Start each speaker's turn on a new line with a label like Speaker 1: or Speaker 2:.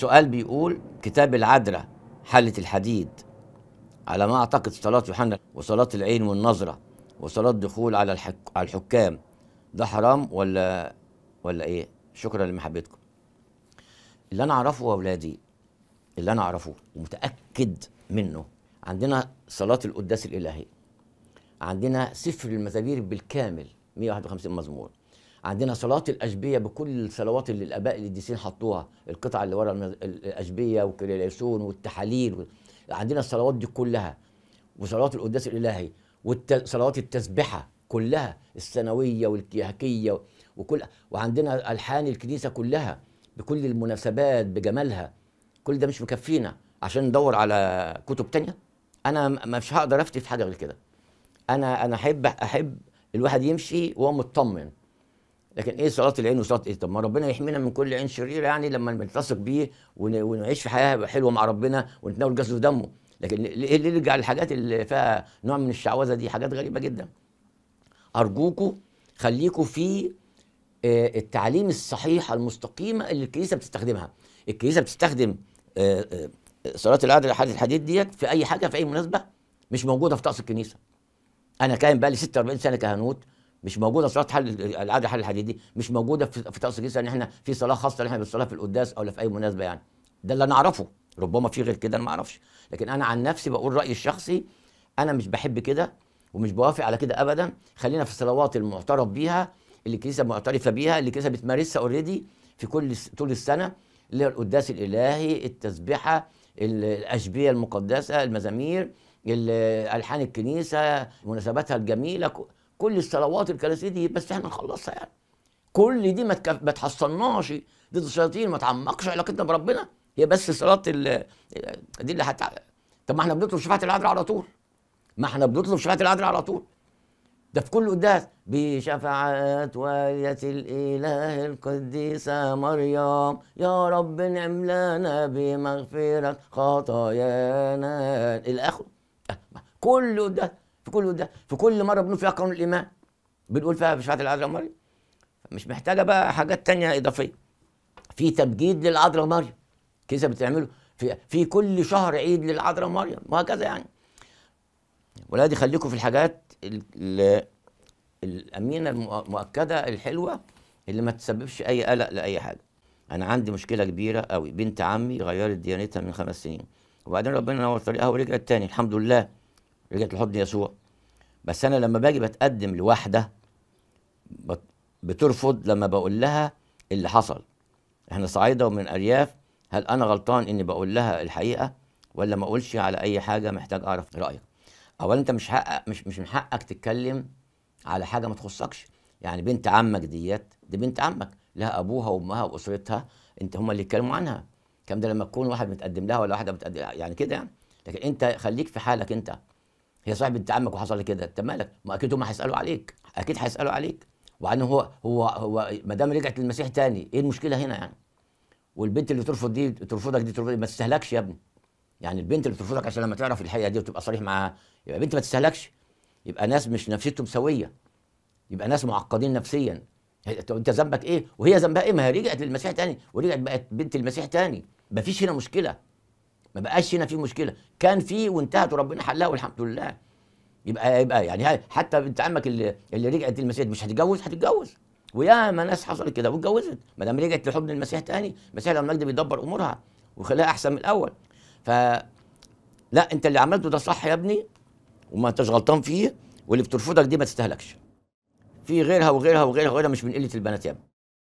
Speaker 1: سؤال بيقول كتاب العدرة حلة الحديد على ما أعتقد صلاة يوحنا وصلاة العين والنظرة وصلاة دخول على الحك... على الحكام ده حرام ولا ولا إيه؟ شكرا لمحبتكم. اللي أنا أعرفه يا أولادي اللي أنا أعرفه ومتأكد منه عندنا صلاة القداس الإلهي عندنا سفر المزامير بالكامل 151 مزمور عندنا صلاه الاشبيه بكل الصلوات اللي الاباء القديسين حطوها القطع اللي ورا الاشبيه والكريليسون والتحاليل عندنا الصلوات دي كلها وصلوات القداس الالهي وصلوات التسبحه كلها السنويه والكيهكيه وكل وعندنا الحان الكنيسه كلها بكل المناسبات بجمالها كل ده مش مكفينا عشان ندور على كتب تانية انا مش هقدر افتي في حاجه غير كده انا انا احب احب الواحد يمشي وهو مطمن لكن ايه صلاه العين وصلاه ايه طب ما ربنا يحمينا من كل عين شريره يعني لما نلتصق بيه ونعيش في حياه حلوه مع ربنا ونتناول جسده ودمه لكن ليه نرجع للحاجات اللي فيها نوع من الشعوذه دي حاجات غريبه جدا ارجوكوا خليكوا في آه، التعليم الصحيحه المستقيمه اللي الكنيسه بتستخدمها الكنيسه بتستخدم آه، آه، صلاه العدل حاله الحديد ديت في اي حاجه في اي مناسبه مش موجوده في طقس الكنيسه انا كاين بقى لي 46 سنه كهنوت مش موجوده صلاه حل العاده حل الحديد دي مش موجوده في طقس الكنيسه ان احنا في صلاه خاصه ان احنا بنصليها في القداس او لا في اي مناسبه يعني ده اللي انا اعرفه ربما في غير كده انا ما اعرفش لكن انا عن نفسي بقول رايي الشخصي انا مش بحب كده ومش بوافق على كده ابدا خلينا في الصلوات المعترف بيها اللي الكنيسه معترفه بيها اللي الكنيسه بتمارسها اوريدي في كل طول السنه اللي هي القداس الالهي التسبحه الاشبيه المقدسه المزامير الحان الكنيسه مناسباتها الجميله كل الصلوات الكراسي دي بس احنا نخلصها يعني كل دي ما متكف... تحصلناش ضد الشياطين ما تعمقش علاقتنا بربنا هي بس صلاه ال... دي اللي هت طب ما احنا بنطلب شفاعه العذراء على طول ما احنا بنطلب شفاعه العذراء على طول ده في كل قداس بشفاعات والية الإله القديسة مريم يا رب انعم لنا بمغفرة خطايانا إلى آخره كل قداس في كل ده في كل مره بنقول فيها قانون الايمان بنقول فيها شفاعه العذراء مريم مش محتاجه بقى حاجات تانية اضافيه في تمجيد للعذراء مريم كذا بتعمله في في كل شهر عيد للعذراء مريم وهكذا يعني ولادي خليكم في الحاجات الامينه المؤكده الحلوه اللي ما تسببش اي قلق لاي حاجه انا عندي مشكله كبيره قوي بنت عمي غيرت ديانتها من خمس سنين وبعدين ربنا نور طريقها ورجعت تاني الحمد لله رجعت لحضن يسوع بس انا لما باجي بتقدم لواحده بترفض لما بقول لها اللي حصل احنا صعيده ومن ارياف هل انا غلطان اني بقول لها الحقيقه ولا ما اقولش على اي حاجه محتاج اعرف رايك اولا انت مش حقك مش مش من حقك تتكلم على حاجه ما تخصكش يعني بنت عمك ديت دي بنت عمك لها ابوها وامها واسرتها انت هم اللي اتكلموا عنها الكلام ده لما تكون واحد متقدم لها ولا واحده بتقدم يعني كده يعني لكن انت خليك في حالك انت هي صاحب بنت عمك وحصل لي كده انت مالك ما اكيد هم هيسالوا عليك اكيد هيسالوا عليك وبعدين هو هو هو ما دام رجعت للمسيح تاني ايه المشكله هنا يعني والبنت اللي ترفض دي ترفضك دي ترفض ما تستهلكش يا ابني يعني البنت اللي ترفضك عشان لما تعرف الحقيقه دي وتبقى صريح معاها يبقى بنت ما تستهلكش يبقى ناس مش نفسيتهم سويه يبقى ناس معقدين نفسيا انت ذنبك ايه وهي ذنبها ايه ما هي رجعت للمسيح تاني ورجعت بقت بنت المسيح تاني مفيش هنا مشكله ما بقاش هنا في مشكله كان في وانتهت وربنا حلها والحمد لله يبقى يبقى يعني حتى بنت عمك اللي, اللي رجعت المسيح مش هتتجوز هتتجوز ويا ما ناس حصلت كده واتجوزت ما دام رجعت لحضن المسيح تاني المسيح لما المجد بيدبر امورها وخلاها احسن من الاول ف لا انت اللي عملته ده صح يا ابني وما انتش غلطان فيه واللي بترفضك دي ما تستهلكش في غيرها وغيرها وغيرها وغيرها مش من قله البنات يا ابني